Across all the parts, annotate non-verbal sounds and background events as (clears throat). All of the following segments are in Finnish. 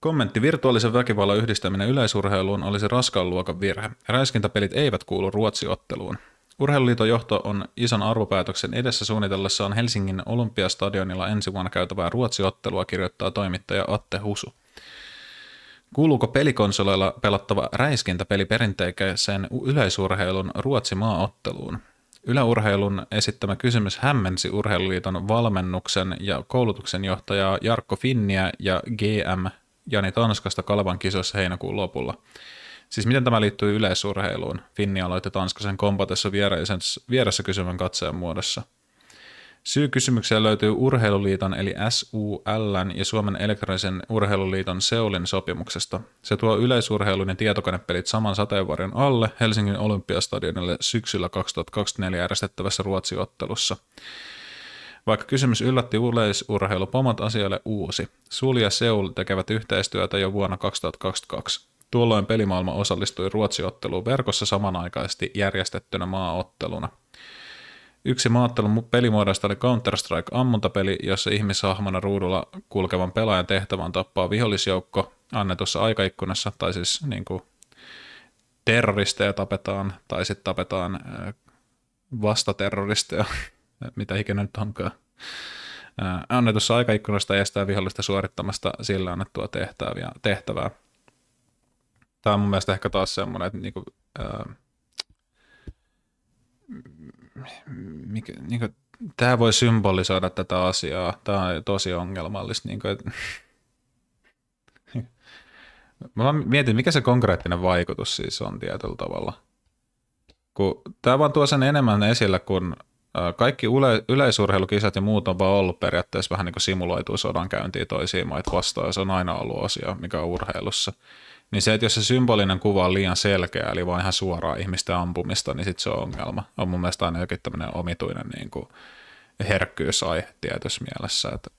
Kommentti virtuaalisen väkivallan yhdistäminen yleisurheiluun olisi raskaan luokan virhe. Räiskintäpelit eivät kuulu ruotsiotteluun. Urheiluliiton johto on ison arvopäätöksen edessä suunnitellessaan Helsingin olympiastadionilla ensi vuonna käytävää ruotsiottelua, kirjoittaa toimittaja Atte Husu. Kuuluuko pelikonsoleilla pelattava räiskintäpeli perinteikäiseen yleisurheilun Ruotsi-maaotteluun? Yläurheilun esittämä kysymys hämmensi Urheiluliiton valmennuksen ja koulutuksen johtajaa Jarkko Finniä ja GM Jani Tanskasta Kalvan kisoissa heinäkuun lopulla. Siis miten tämä liittyy yleisurheiluun? Finni aloitti Tanskasen kompatessa vieressä kysymän katseen muodossa. Syy kysymykseen löytyy Urheiluliiton eli SULn ja Suomen elektronisen urheiluliiton Seulin sopimuksesta. Se tuo yleisurheilun ja tietokonepelit saman sateenvarjon alle Helsingin olympiastadionille syksyllä 2024 järjestettävässä Ruotsiottelussa. ottelussa vaikka kysymys yllätti yleisurheilu, pomot asialle uusi. Sul ja Seul tekevät yhteistyötä jo vuonna 2022. Tuolloin pelimaailma osallistui ruotsiotteluun verkossa samanaikaisesti järjestettynä maaotteluna. Yksi maattelun pelimuodosta oli Counter-Strike-ammuntapeli, jossa ihmishahmona ruudulla kulkevan pelaajan tehtävän tappaa vihollisjoukko annetussa aikaikkunassa, tai siis niin kuin, terroristeja tapetaan, tai sitten tapetaan vastaterroristeja mitä ikinä nyt onkaan. Annetussa aikaikkunasta estää vihollista suorittamasta sillä annettua tehtäviä, tehtävää. Tämä on mun mielestä ehkä taas semmoinen, että niinku, ää, mikä, niinku, tämä voi symbolisoida tätä asiaa. Tämä on tosi ongelmallista. Niinku, et, (laughs) Mä mietin, mikä se konkreettinen vaikutus siis on tietyllä tavalla. Kun tämä vaan tuo sen enemmän esille, kun kaikki yleisurheilukisat ja muut on vaan ollut periaatteessa vähän niin kuin simuloitua sodankäyntiä toisiin maita vastaan, ja se on aina ollut asia, mikä on urheilussa. Niin se, että jos se symbolinen kuva on liian selkeä, eli vaan ihan suoraa ihmisten ampumista, niin sitten se on ongelma. On mun mielestä aina jokin tämmöinen omituinen niin kuin herkkyysaihe tietyssä mielessä. Et,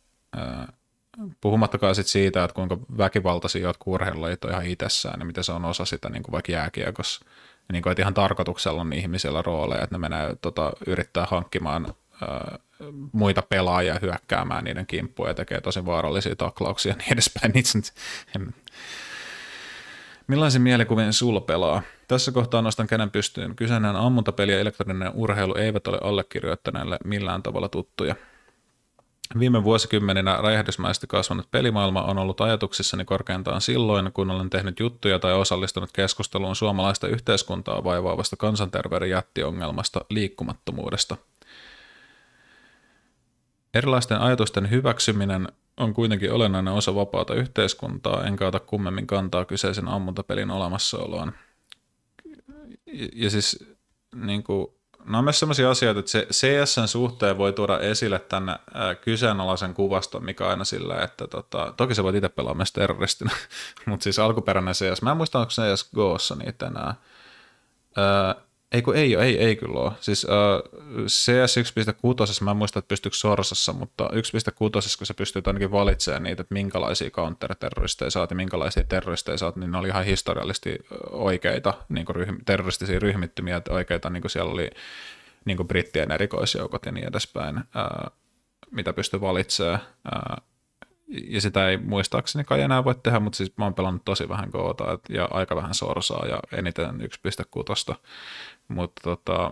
puhumattakaan sit siitä, että kuinka väkivaltaisia jotkut urheilulajit on ihan itsessään, niin mitä se on osa sitä niin kuin vaikka jääkiekossa niin kuin, että ihan tarkoituksella on ihmisillä rooleja, että ne menee tota, yrittää hankkimaan ää, muita pelaajia hyökkäämään niiden kimppuja ja tekee tosi vaarallisia taklauksia ja niin edespäin. Itse, en... Millaisen mielikuvien sulla pelaa? Tässä kohtaa nostan käden pystyyn. Kyseinen ammuntapeli ja elektroninen urheilu eivät ole allekirjoittaneelle millään tavalla tuttuja. Viime vuosikymmeninä räjähdysmäisesti kasvanut pelimaailma on ollut ajatuksissani korkeintaan silloin, kun olen tehnyt juttuja tai osallistunut keskusteluun suomalaista yhteiskuntaa vaivaavasta kansanterveyden jättiongelmasta liikkumattomuudesta. Erilaisten ajatusten hyväksyminen on kuitenkin olennainen osa vapaata yhteiskuntaa, enkä ota kummemmin kantaa kyseisen ammuntapelin olemassaoloon. Ja siis niin kuin, nämä on myös sellaisia asioita, että se CSn suhteen voi tuoda esille tämän kyseenalaisen kuvaston, mikä aina sillä, että tota, toki se voi itse pelaa myös terroristina, (laughs) mutta siis alkuperäinen CS, mä en muista, onko CS Goossa niitä enää. Ei kun ei, ei, ei kyllä ole. Siis äh, CS 1.6, mä en muista, että pystyykö Sorsassa, mutta 1.6, kun sä pystyt ainakin valitsemaan niitä, että minkälaisia counter-terroristeja saat ja minkälaisia terroristeja saat, niin ne oli ihan historiallisesti oikeita niin kuin ryhm- terroristisia ryhmittymiä, että oikeita niin kuin siellä oli niin kuin brittien erikoisjoukot ja niin edespäin, äh, mitä pystyy valitsemaan. Äh, ja sitä ei muistaakseni kai enää voi tehdä, mutta siis mä oon pelannut tosi vähän koota ja aika vähän sorsaa ja eniten 1.6 mutta tota,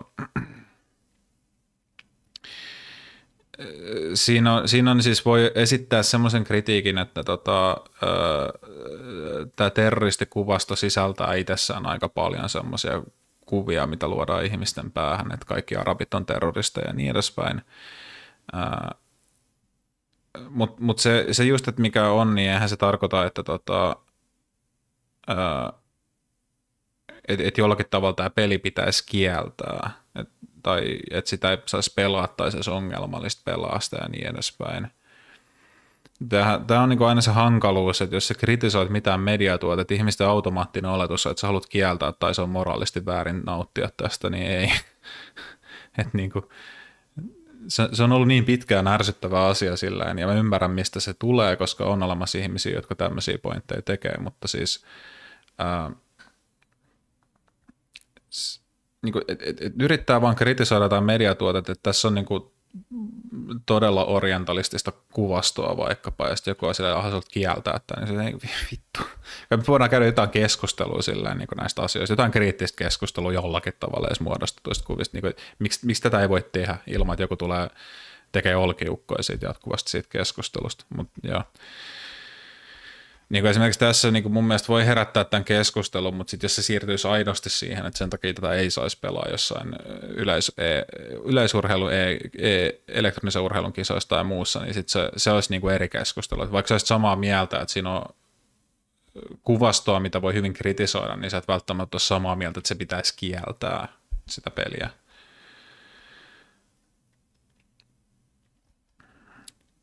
siinä, on, siinä on siis voi esittää semmoisen kritiikin, että tota, tämä terroristikuvasto sisältää itsessään aika paljon semmoisia kuvia, mitä luodaan ihmisten päähän, että kaikki arabit on terroristeja ja niin edespäin. Mutta mut se, se just, että mikä on, niin eihän se tarkoita, että tota, ää, että et jollakin tavalla tämä peli pitäisi kieltää, et, tai että sitä ei saisi pelaa tai se olisi ongelmallista sitä ja niin edespäin. Tämä on niin aina se hankaluus, että jos sä kritisoit mitään mediatuota, että ihmisten automaattinen oletus on, että sä haluat kieltää tai se on moraalisti väärin nauttia tästä, niin ei. (laughs) Et niin kuin, se, se on ollut niin pitkään ärsyttävä asia sillä ja mä ymmärrän mistä se tulee, koska on olemassa ihmisiä, jotka tämmöisiä pointteja tekee, mutta siis ää, niin kuin, et, et, et yrittää vaan kritisoida jotain mediatuotetta, että tässä on niin kuin, todella orientalistista kuvastoa vaikkapa, ja sitten joku on sillä ah, kieltää, että niin se ei vittu. Ja me voidaan käydä jotain keskustelua silleen, niin näistä asioista, jotain kriittistä keskustelua jollakin tavalla edes muodostetuista kuvista. Niin kuin, miksi, miksi tätä ei voi tehdä ilman, että joku tulee tekee olkiukkoja siitä jatkuvasti siitä keskustelusta. Mut, joo niin kuin esimerkiksi tässä niin kuin mun mielestä voi herättää tämän keskustelun, mutta sitten jos se siirtyisi aidosti siihen, että sen takia tätä ei saisi pelaa jossain yleis, e, yleisurheilu, e, e, elektronisen urheilun kisoissa tai muussa, niin sitten se, se olisi niin kuin eri keskustelu. Vaikka sä olisit samaa mieltä, että siinä on kuvastoa, mitä voi hyvin kritisoida, niin sä et välttämättä ole samaa mieltä, että se pitäisi kieltää sitä peliä.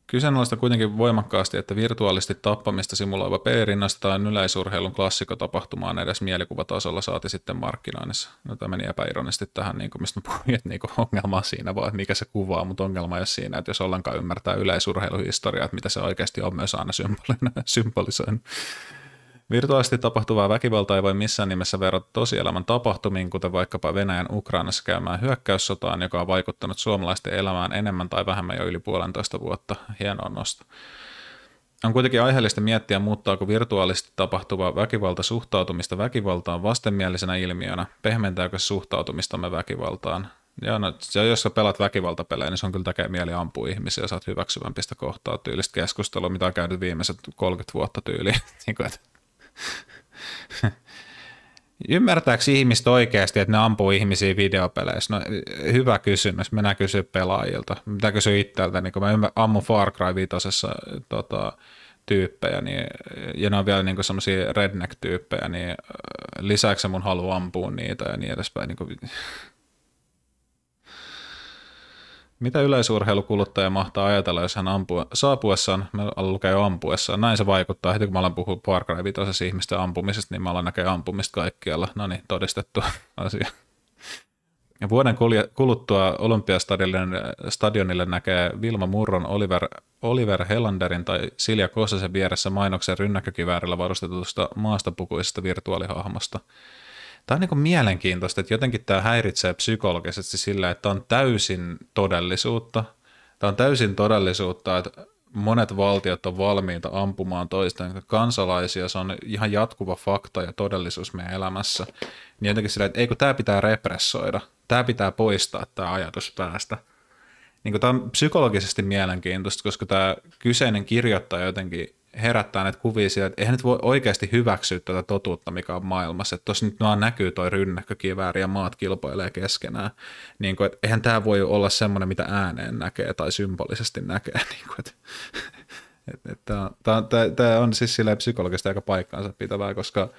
Kyseenalaista kuitenkin voimakkaasti, että virtuaalisti tappamista simuloiva peli rinnastetaan yleisurheilun klassikotapahtumaan edes mielikuvatasolla saati sitten markkinoinnissa. No, tämä meni epäironisesti tähän, niin kuin mistä puhuin, että niin ongelma siinä vaan, mikä se kuvaa, mutta ongelma ei ole siinä, että jos ollenkaan ymmärtää yleisurheiluhistoriaa, että mitä se oikeasti on myös aina symbolisoinut. Virtuaalisesti tapahtuvaa väkivaltaa ei voi missään nimessä verrata tosielämän tapahtumiin, kuten vaikkapa Venäjän Ukrainassa käymään hyökkäyssotaan, joka on vaikuttanut suomalaisten elämään enemmän tai vähemmän jo yli puolentoista vuotta. Hienoa nosto. On kuitenkin aiheellista miettiä, muuttaako virtuaalisesti tapahtuva väkivalta suhtautumista väkivaltaan vastenmielisenä ilmiönä, pehmentääkö suhtautumistamme väkivaltaan. Ja no, jos sä pelat väkivaltapelejä, niin se on kyllä tekee mieli ampua ihmisiä, ja sä hyväksyvämpistä kohtaa tyylistä keskustelua, mitä on käynyt viimeiset 30 vuotta tyyliin. (laughs) Niin (laughs) Ymmärtääkö ihmiset oikeasti, että ne ampuu ihmisiä videopeleissä? No, hyvä kysymys. Minä kysyn pelaajilta. Mitä kysyn itseltä, niin kun mä ammun Far Cry 5 tota, tyyppejä, niin, ja ne on vielä niin semmoisia redneck-tyyppejä, niin lisäksi mun halu ampua niitä ja niin edespäin. Niin kun... Mitä yleisurheilukuluttaja mahtaa ajatella, jos hän ampuu, saapuessaan, mä lukee jo ampuessaan, näin se vaikuttaa. Heti kun mä alan puhua Far Cry 5 ihmisten ampumisesta, niin mä alan näkee ampumista kaikkialla. No niin, todistettu (laughs) asia. Ja vuoden kuluttua Olympiastadionille näkee Vilma Murron, Oliver, Oliver Helanderin tai Silja Kossasen vieressä mainoksen rynnäkkökiväärillä varustetusta maastapukuisesta virtuaalihahmosta – Tämä on niin mielenkiintoista, että jotenkin tämä häiritsee psykologisesti sillä, että on täysin todellisuutta. Tämä on täysin todellisuutta, että monet valtiot on valmiita ampumaan toisten kansalaisia. Se on ihan jatkuva fakta ja todellisuus meidän elämässä. Niin jotenkin sillä, että eikö tämä pitää repressoida. Tämä pitää poistaa tämä ajatus päästä. Niin tämä on psykologisesti mielenkiintoista, koska tämä kyseinen kirjoittaja jotenkin herättää näitä kuvia sieltä, että eihän nyt voi oikeasti hyväksyä tätä tuota totuutta, mikä on maailmassa. Että tuossa nyt vaan näkyy toi rynnäkkökivääri ja maat kilpailee keskenään. Niin kuin, että eihän tämä voi olla semmoinen, mitä ääneen näkee tai symbolisesti näkee. (laughs) Niin kuin, että, että, että, tämä on siis sille psykologisesti aika paikkaansa pitävää, koska –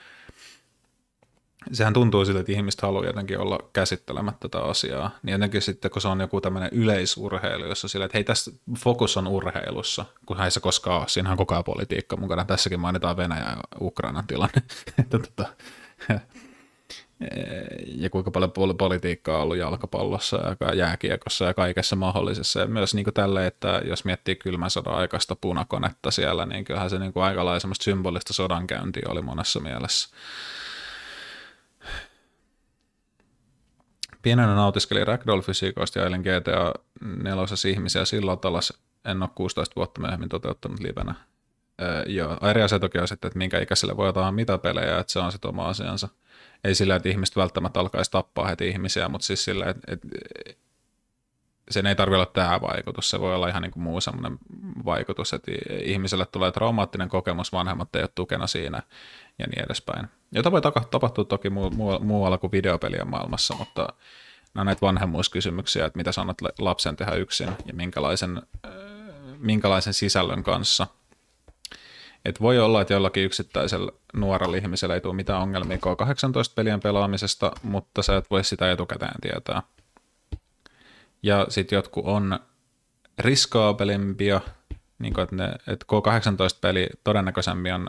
sehän tuntuu siltä, että ihmiset haluaa jotenkin olla käsittelemättä tätä asiaa. Niin jotenkin sitten, kun se on joku tämmöinen yleisurheilu, jossa sillä, että hei, tässä fokus on urheilussa, kun ei se koskaan ole. Siinähän on koko ajan politiikka mukana. Tässäkin mainitaan Venäjä ja Ukrainan tilanne. (laughs) että, tota, (laughs) ja kuinka paljon politiikkaa on ollut jalkapallossa ja jääkiekossa ja kaikessa mahdollisessa. Ja myös niin tälle, että jos miettii kylmän sodan aikaista punakonetta siellä, niin kyllähän se niin kuin aika symbolista sodankäyntiä oli monessa mielessä. pienenä nautiskelin ragdoll-fysiikoista ja elin GTA 4 ihmisiä silloin talas en ole 16 vuotta myöhemmin toteuttanut livenä. Öö, joo, eri asia toki on sitten, että minkä ikäiselle voi ottaa mitä pelejä, että se on sitten oma asiansa. Ei sillä, että ihmiset välttämättä alkaisi tappaa heti ihmisiä, mutta siis sillä, että, että sen ei tarvitse olla tämä vaikutus, se voi olla ihan niin kuin muu semmoinen vaikutus, että ihmiselle tulee traumaattinen kokemus, vanhemmat ei ole tukena siinä ja niin edespäin. Jota voi tapahtua toki muualla kuin videopelien maailmassa, mutta nämä näitä vanhemmuuskysymyksiä, että mitä sanot lapsen tehdä yksin ja minkälaisen, äh, minkälaisen sisällön kanssa. Et voi olla, että jollakin yksittäisellä nuorella ihmisellä ei tule mitään ongelmia K18-pelien pelaamisesta, mutta sä et voi sitä etukäteen tietää. Ja sitten jotkut on riskaabelimpia, niin että, et K18-peli todennäköisemmin on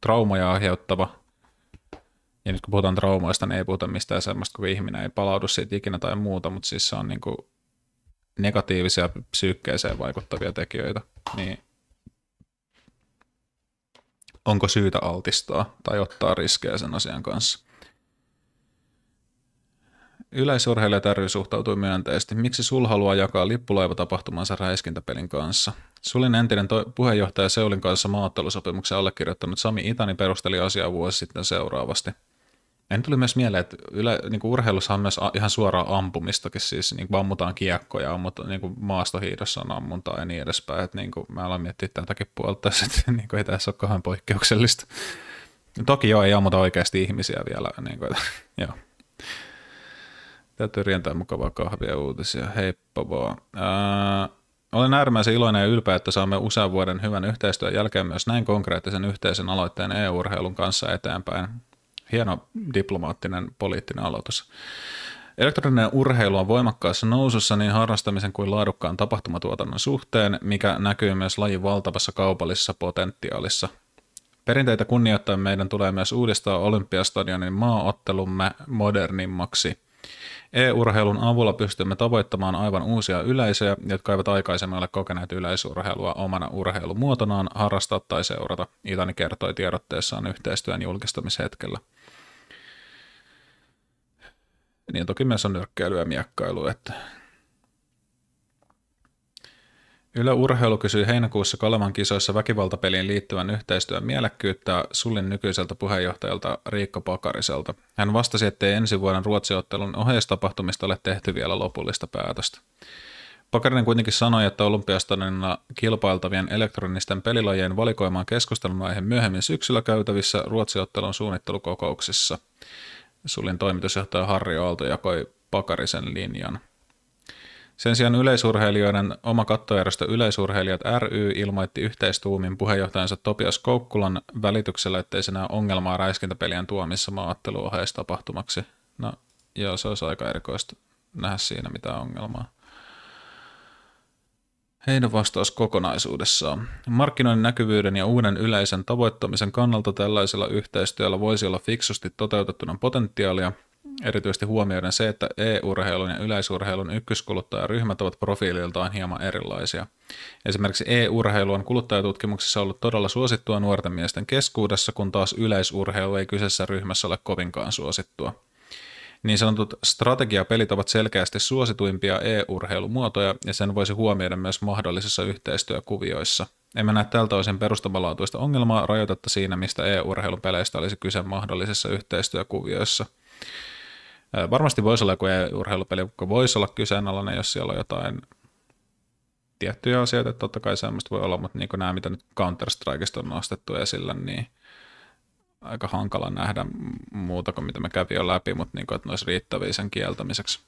traumoja aiheuttava ja nyt kun puhutaan traumoista, niin ei puhuta mistään semmoista, kun ihminen ei palaudu siitä ikinä tai muuta, mutta siis se on niin kuin negatiivisia psyykkeeseen vaikuttavia tekijöitä, niin onko syytä altistaa tai ottaa riskejä sen asian kanssa? Yleisurheilija Tärry suhtautui myönteisesti. Miksi sul haluaa jakaa lippulaivatapahtumansa räiskintäpelin kanssa? Sulin entinen to- puheenjohtaja Seulin kanssa maattelusopimuksen allekirjoittanut Sami Itani perusteli asiaa vuosi sitten seuraavasti – en tuli myös mieleen, että yle, niin kuin urheilussa on myös a, ihan suoraa ampumistakin, siis niin kuin ammutaan kiekkoja, mutta niin kuin maastohiidossa on ammuntaa ja niin edespäin. Että niin kuin, mä aloin miettiä takia puolta, (laughs) että niin kuin, ei tässä ole kauhean poikkeuksellista. Toki joo, ei ammuta oikeasti ihmisiä vielä. Niin kuin, että, (laughs) joo. Täytyy rientää mukavaa kahvia uutisia. Heippa vaan. Ää, olen äärimmäisen iloinen ja ylpeä, että saamme usean vuoden hyvän yhteistyön jälkeen myös näin konkreettisen yhteisen aloitteen EU-urheilun kanssa eteenpäin hieno diplomaattinen poliittinen aloitus. Elektroninen urheilu on voimakkaassa nousussa niin harrastamisen kuin laadukkaan tapahtumatuotannon suhteen, mikä näkyy myös lajin valtavassa kaupallisessa potentiaalissa. Perinteitä kunnioittaen meidän tulee myös uudistaa Olympiastadionin maaottelumme modernimmaksi. E-urheilun avulla pystymme tavoittamaan aivan uusia yleisöjä, jotka eivät aikaisemmin ole kokeneet yleisurheilua omana urheilumuotonaan harrastaa tai seurata, Itani kertoi tiedotteessaan yhteistyön julkistamishetkellä. Niin toki myös on nyrkkeily ja miekkailu. Että. Yle Urheilu kysyi heinäkuussa Kalevan kisoissa väkivaltapeliin liittyvän yhteistyön mielekkyyttä Sullin nykyiseltä puheenjohtajalta Riikka Pakariselta. Hän vastasi, ettei ensi vuoden ruotsiottelun oheistapahtumista ole tehty vielä lopullista päätöstä. Pakarinen kuitenkin sanoi, että olympiastadionilla kilpailtavien elektronisten pelilajien valikoimaan keskustelun aihe myöhemmin syksyllä käytävissä ruotsiottelun suunnittelukokouksissa. Sulin toimitusjohtaja Harri Aalto jakoi Pakarisen linjan. Sen sijaan yleisurheilijoiden oma kattojärjestö Yleisurheilijat ry ilmoitti yhteistuumin puheenjohtajansa Topias Koukkulan välityksellä, ettei se ongelmaa räiskintäpelien tuomissa maatteluohjeistapahtumaksi. tapahtumaksi. No, joo, se olisi aika erikoista nähdä siinä mitä ongelmaa. Heidän vastaus kokonaisuudessaan. Markkinoinnin näkyvyyden ja uuden yleisen tavoittamisen kannalta tällaisella yhteistyöllä voisi olla fiksusti toteutettuna potentiaalia, erityisesti huomioiden se, että e-urheilun ja yleisurheilun ykköskuluttajaryhmät ovat profiililtaan hieman erilaisia. Esimerkiksi e-urheilu on kuluttajatutkimuksessa ollut todella suosittua nuorten miesten keskuudessa, kun taas yleisurheilu ei kyseessä ryhmässä ole kovinkaan suosittua. Niin sanotut strategiapelit ovat selkeästi suosituimpia e-urheilumuotoja ja sen voisi huomioida myös mahdollisissa yhteistyökuvioissa. Emme näe tältä osin perustavanlaatuista ongelmaa rajoitetta siinä, mistä e-urheilupeleistä olisi kyse mahdollisissa yhteistyökuvioissa. Varmasti voisi olla joku e-urheilupeli, joka voisi olla kyseenalainen, jos siellä on jotain tiettyjä asioita, totta kai semmoista voi olla, mutta niin nämä, mitä nyt Counter-Strikeista on nostettu esille, niin – aika hankala nähdä muuta kuin mitä me kävi jo läpi, mutta niin kuin, että ne olisi riittäviä sen kieltämiseksi.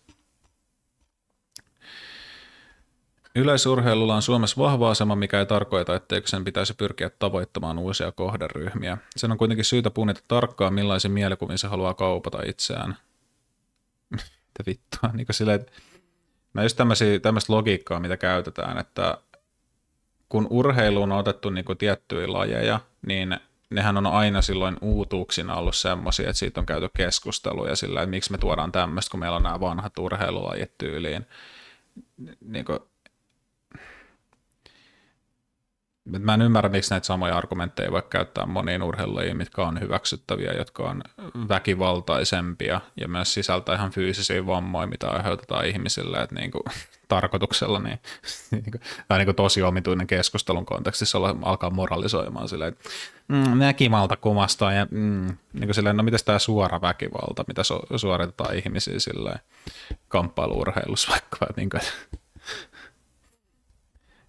Yleisurheilulla on Suomessa vahva asema, mikä ei tarkoita, etteikö sen pitäisi pyrkiä tavoittamaan uusia kohderyhmiä. Sen on kuitenkin syytä punnita tarkkaan, millaisen mielikuvin se haluaa kaupata itseään. Mitä vittua, niin kuin silleen, no just tämmöistä logiikkaa, mitä käytetään, että kun urheiluun on otettu niin kuin tiettyjä lajeja, niin – nehän on aina silloin uutuuksina ollut semmoisia, että siitä on käyty keskusteluja sillä, että miksi me tuodaan tämmöistä, kun meillä on nämä vanhat urheilulajit tyyliin. Niin kuin, Mä en ymmärrä, miksi näitä samoja argumentteja voi käyttää moniin urheilujiin, mitkä on hyväksyttäviä, jotka on väkivaltaisempia ja myös sisältää ihan fyysisiä vammoja, mitä aiheutetaan ihmisille, että niin kuin, (laughs) tarkoituksella, niin, niin kuin, tai niin kuin tosi omituinen keskustelun kontekstissa olla, alkaa moralisoimaan silleen, että mm, väkivalta kumastaa ja mm, niin kuin silleen, no mitäs tämä suora väkivalta, mitä so- suoritetaan ihmisiä silleen kamppailuurheilussa vaikka, (laughs) niin kuin,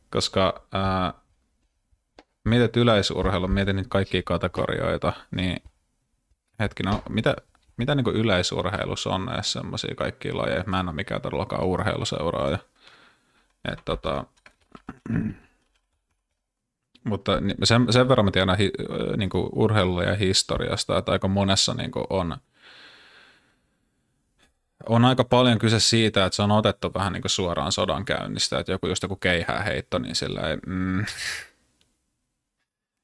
koska äh, mietit yleisurheilu, mietit niitä kaikkia kategorioita, niin hetki, no mitä, mitä niin yleisurheilussa on näissä semmoisia kaikkia lajeja? Mä en ole mikään todellakaan urheiluseuraaja. Et, tota, mutta sen, sen verran mä tiedän hi, niin urheilua ja historiasta, että aika monessa niin on, on aika paljon kyse siitä, että se on otettu vähän niin suoraan sodan käynnistä, että joku just joku keihää heitto, niin sillä ei, mm,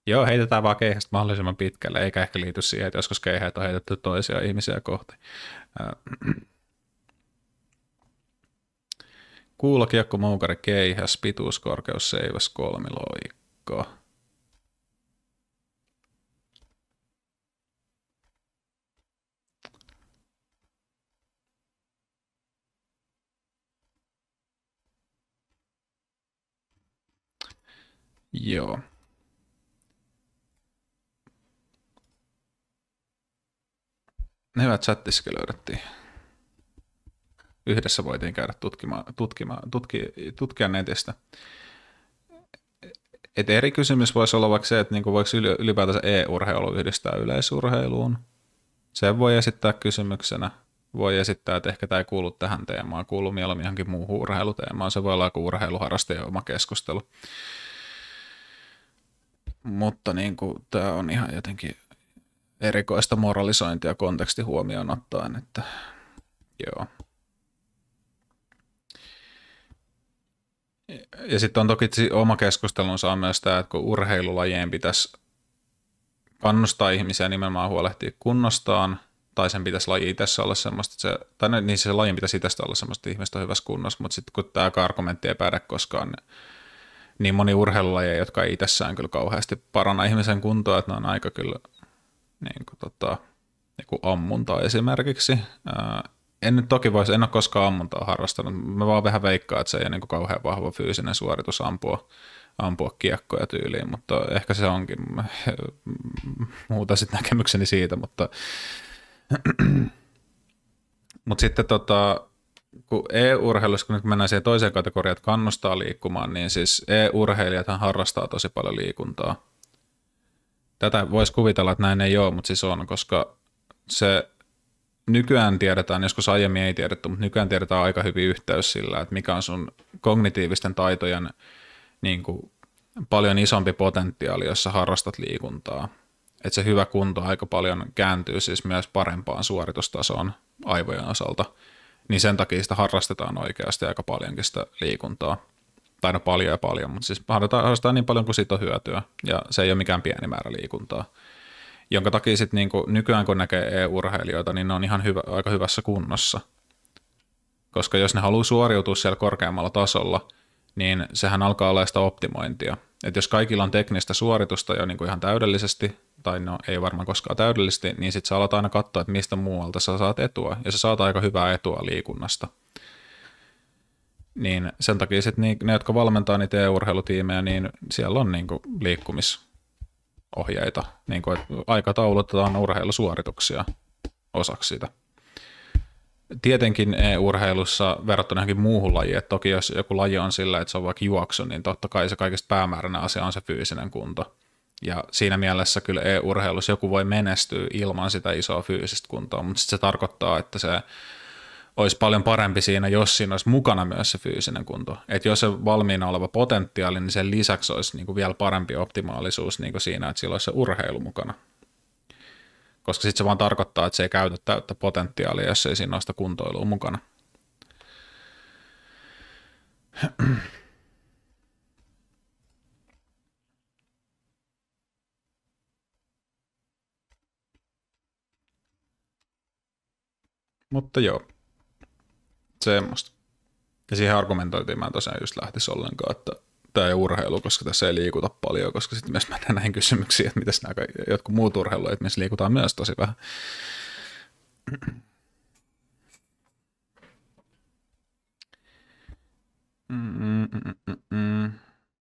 Joo, heitetään vaan keihästä mahdollisimman pitkälle, eikä ehkä liity siihen, että joskus keihäät on heitetty toisia ihmisiä kohti. Äh, Kuulokiekko, moukari, keihäs, pituus, korkeus, seiväs, loikko. Joo. Ne hyvät chattiskin löydettiin. Yhdessä voitiin käydä tutkimaan, tutkimaan, tutki, tutkia netistä. Et eri kysymys voisi olla vaikka se, että niinku voiko ylipäätänsä e-urheilu yhdistää yleisurheiluun. Sen voi esittää kysymyksenä. Voi esittää, että ehkä tämä ei kuulu tähän teemaan, kuuluu mieluummin johonkin muuhun urheiluteemaan. Se voi olla joku urheiluharrastajan oma keskustelu. Mutta niin kuin, tämä on ihan jotenkin erikoista moralisointia konteksti huomioon ottaen, että joo. Ja sitten on toki oma keskustelunsa on myös tämä, että kun urheilulajien pitäisi kannustaa ihmisiä nimenomaan huolehtia kunnostaan, tai sen pitäisi laji itse olla semmoista, että se, tai niin se lajin pitäisi itsestä olla semmoista, että ihmiset on hyvässä kunnossa, mutta sitten kun tämä argumentti ei päädä koskaan, niin, niin moni urheilulajeja, jotka ei itsessään kyllä kauheasti parana ihmisen kuntoa, että ne on aika kyllä niin kuin, tota, niin kuin ammuntaa esimerkiksi. Ää, en nyt toki voisi, en ole koskaan ammuntaa harrastanut. Mä vaan vähän veikkaan, että se ei ole niin kuin kauhean vahva fyysinen suoritus ampua, ampua kiekkoja tyyliin, mutta ehkä se onkin (laughs) muuta sitten näkemykseni siitä, mutta (clears throat) Mut sitten tota, kun e-urheilussa, kun nyt mennään siihen toiseen kategoriaan, että kannustaa liikkumaan, niin siis e-urheilijathan harrastaa tosi paljon liikuntaa. Tätä voisi kuvitella, että näin ei ole, mutta siis on, koska se nykyään tiedetään, joskus aiemmin ei tiedetty, mutta nykyään tiedetään aika hyvin yhteys sillä, että mikä on sun kognitiivisten taitojen niin kuin, paljon isompi potentiaali, jos sä harrastat liikuntaa. Että se hyvä kunto aika paljon kääntyy siis myös parempaan suoritustasoon aivojen osalta, niin sen takia sitä harrastetaan oikeasti aika paljonkin sitä liikuntaa tai no paljon ja paljon, mutta siis harrastaa, harrastaa niin paljon kuin siitä on hyötyä, ja se ei ole mikään pieni määrä liikuntaa. Jonka takia sitten niin kuin nykyään kun näkee eu urheilijoita niin ne on ihan hyvä, aika hyvässä kunnossa. Koska jos ne haluaa suoriutua siellä korkeammalla tasolla, niin sehän alkaa olla sitä optimointia. Että jos kaikilla on teknistä suoritusta jo niin kuin ihan täydellisesti, tai no ei varmaan koskaan täydellisesti, niin sitten sä alat aina katsoa, että mistä muualta sä saat etua, ja sä saat aika hyvää etua liikunnasta – niin sen takia sit niin, ne, jotka valmentaa niitä urheilutiimejä niin siellä on niinku liikkumisohjeita, niinku, että aikataulutetaan urheilusuorituksia osaksi sitä. Tietenkin e-urheilussa verrattuna johonkin muuhun lajiin, että toki jos joku laji on sillä, että se on vaikka juoksu, niin totta kai se kaikista päämääränä asia on se fyysinen kunto. Ja siinä mielessä kyllä e-urheilussa joku voi menestyä ilman sitä isoa fyysistä kuntoa, mutta sitten se tarkoittaa, että se olisi paljon parempi siinä, jos siinä olisi mukana myös se fyysinen kunto. että jos se valmiina oleva potentiaali, niin sen lisäksi olisi niin kuin vielä parempi optimaalisuus niin kuin siinä, että sillä olisi se urheilu mukana. Koska sitten se vaan tarkoittaa, että se ei käytä täyttä potentiaalia, jos ei siinä ole sitä kuntoilua mukana. Mutta joo. Semmoista. Ja siihen argumentointiin mä en tosiaan just lähtisi ollenkaan, että tämä ei urheilu, koska tässä ei liikuta paljon, koska sitten myös mennään näihin kysymyksiin, että mitäs nämä jotkut muut urheiluajat, missä liikutaan myös tosi vähän. Mm-mm-mm-mm.